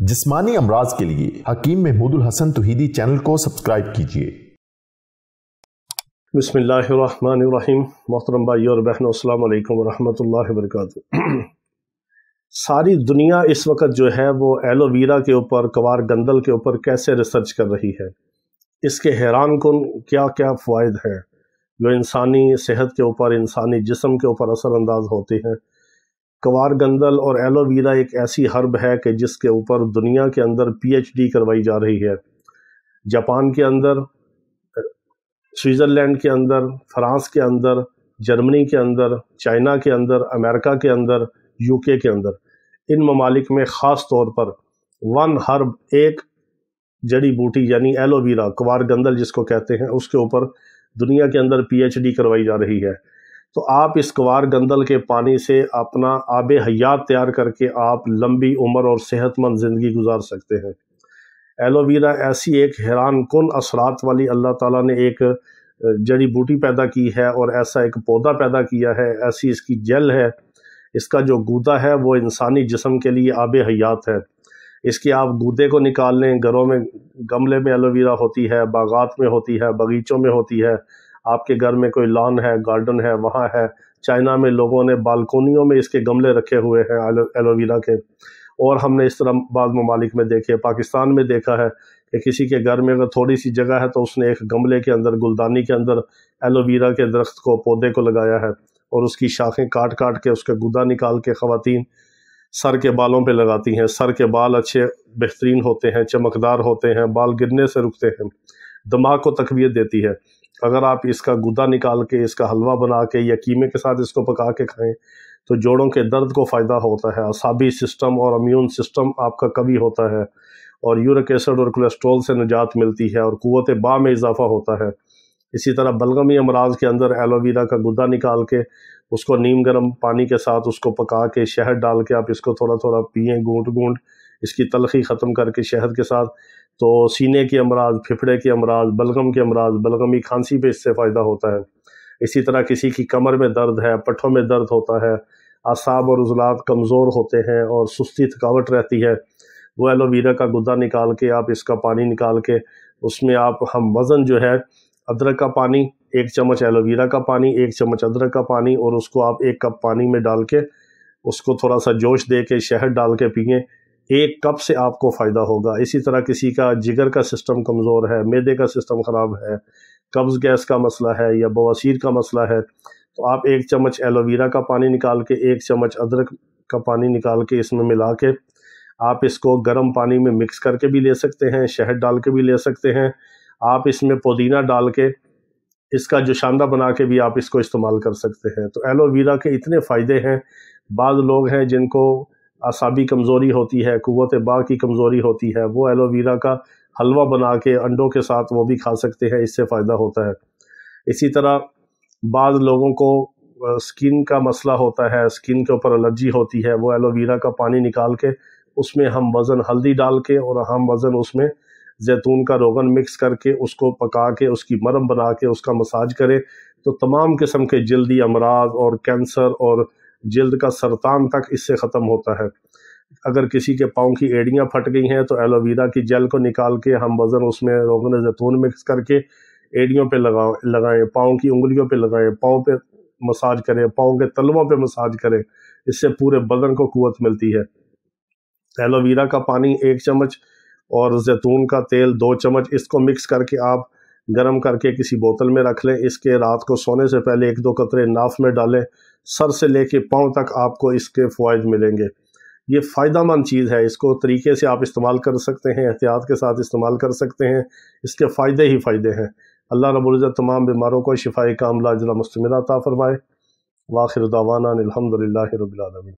जिस्मानी अमराज के लिए हकीम महमूदुल हसन तुहिदी चैनल को सब्सक्राइब कीजिए बसमीम मोहतरम भाई और बहनों अल्लाम वरहमतुल्लाहि वरक सारी दुनिया इस वक्त जो है वो एलोवेरा के ऊपर कवार गंदल के ऊपर कैसे रिसर्च कर रही है इसके हैरान कन क्या क्या फ़वाद हैं जो इंसानी सेहत के ऊपर इंसानी जिसम के ऊपर असरअंदाज होते हैं कवार गंदल और एलोवेरा एक ऐसी हर्ब है कि जिसके ऊपर दुनिया के अंदर पीएचडी करवाई जा रही है जापान के अंदर स्विट्ज़रलैंड के अंदर फ्रांस के अंदर जर्मनी के अंदर चाइना के अंदर अमेरिका के अंदर यूके के अंदर इन ममालिक में ख़ास तौर पर वन हर्ब एक जड़ी बूटी यानी एलोवेरा कुवार गंदल जिसको कहते हैं उसके ऊपर दुनिया के अंदर पीएचडी करवाई जा रही है तो आप इस गवार गंदल के पानी से अपना आब हयात तैयार करके आप लंबी उम्र और सेहतमंद ज़िंदगी गुजार सकते हैं एलोवेरा ऐसी एक हैरान कन असरात वाली अल्लाह ताला ने एक जड़ी बूटी पैदा की है और ऐसा एक पौधा पैदा किया है ऐसी इसकी जल है इसका जो गूदा है वो इंसानी जिसम के लिए आब हयात है इसके आप गूदे को निकाल लें घरों में गमले में एलोवेरा होती है बागात में होती है बगीचों में होती है आपके घर में कोई लॉन है गार्डन है वहाँ है चाइना में लोगों ने बालकोनियों में इसके गमले रखे हुए हैं एलोवेरा के और हमने इस तरह बाद ममालिक में देखे पाकिस्तान में देखा है कि किसी के घर में अगर थोड़ी सी जगह है तो उसने एक गमले के अंदर गुलदानी के अंदर एलोवेरा के दरख्त को पौधे को लगाया है और उसकी शाखें काट काट के उसका गुदा निकाल के ख़वातीन सर के बालों पे लगाती हैं सर के बाल अच्छे बेहतरीन होते हैं चमकदार होते हैं बाल गिरने से रुकते हैं दिमाग को तकवीत देती है अगर आप इसका गुदा निकाल के इसका हलवा बना के या कीमे के साथ इसको पका के खाएं तो जोड़ों के दर्द को फ़ायदा होता है असाबी सिस्टम और अम्यून सिस्टम आपका कभी होता है और यूरिक एसिड और कोलेस्ट्रॉल से निजात मिलती है और क़वत बा में इजाफा होता है इसी तरह बलगमी अमराज के अंदर एलोवेरा का गुदा निकाल के उसको नीम गर्म पानी के साथ उसको पका के शहद डाल के आप इसको थोड़ा थोड़ा पिए गूँट गूँट इसकी तलखी ख़त्म करके शहद के साथ तो सीने के अमराज फिफड़े के अमराज बलगम के अमराज बलगमी खांसी पे इससे फ़ायदा होता है इसी तरह किसी की कमर में दर्द है पट्ठों में दर्द होता है आसाब और उजलात कमज़ोर होते हैं और सुस्ती थकावट रहती है वो एलोवेरा का गुद्दा निकाल के आप इसका पानी निकाल के उसमें आप हम वज़न जो है अदरक का पानी एक चम्मच एलोवेरा का पानी एक चम्मच अदरक का पानी और उसको आप एक कप पानी में डाल के उसको थोड़ा सा जोश दे के शहद डाल के पिए एक कप से आपको फ़ायदा होगा इसी तरह किसी का जिगर का सिस्टम कमज़ोर है मैदे का सिस्टम ख़राब है कब्ज़ गैस का मसला है या बवासीर का मसला है तो आप एक चम्मच एलोवेरा का पानी निकाल के एक चम्मच अदरक का पानी निकाल के इसमें मिला के आप इसको गर्म पानी में मिक्स करके भी ले सकते हैं शहद डाल के भी ले सकते हैं आप इसमें पुदीना डाल के इसका जोशांदा बना के भी आप इसको इस्तेमाल कर सकते हैं तो एलोवेरा के इतने फ़ायदे हैं बाद लोग हैं जिनको असाबी कमज़ोरी होती है कुत बा की कमज़ोरी होती है वो एलोवेरा का हलवा बना के अंडों के साथ वो भी खा सकते हैं इससे फ़ायदा होता है इसी तरह बाद लोगों को स्किन का मसला होता है स्किन के ऊपर एलर्जी होती है वो एलोवेरा का पानी निकाल के उसमें हम वज़न हल्दी डाल के और हम वज़न उसमें जैतून का रोगन मिक्स करके उसको पका के उसकी मरम बना के उसका मसाज करें तो तमाम किस्म के जल्दी अमराज और कैंसर और जल्द का सरतान तक इससे ख़त्म होता है अगर किसी के पाँव की एड़ियाँ फट गई हैं तो एलोवेरा की जेल को निकाल के हम वज़न उसमें रोगन जैतून मिक्स करके एड़ियों पे लगा लगाएं पाँव की उंगलियों पे लगाएं पाँव पे मसाज करें पाँव के तलवों पे मसाज करें इससे पूरे बदन को कुवत मिलती है एलोवेरा का पानी एक चम्मच और जैतून का तेल दो चम्मच इसको मिक्स करके आप गर्म करके किसी बोतल में रख लें इसके रात को सोने से पहले एक दो कतरे नाफ में डालें सर से लेके पाँव तक आपको इसके फ़ायद मिलेंगे ये फ़ायदा मंद चीज़ है इसको तरीके से आप इस्तेमाल कर सकते हैं एहतियात के साथ इस्तेमाल कर सकते हैं इसके फ़ायदे ही फ़ायदे हैं अल्लाह रबुल्ज़त तमाम बीमारों को शिफाई कामला अजला मुस्तमराता फ़रमाए वाखिर दावाना अलहमदिल्ला रबीआलमी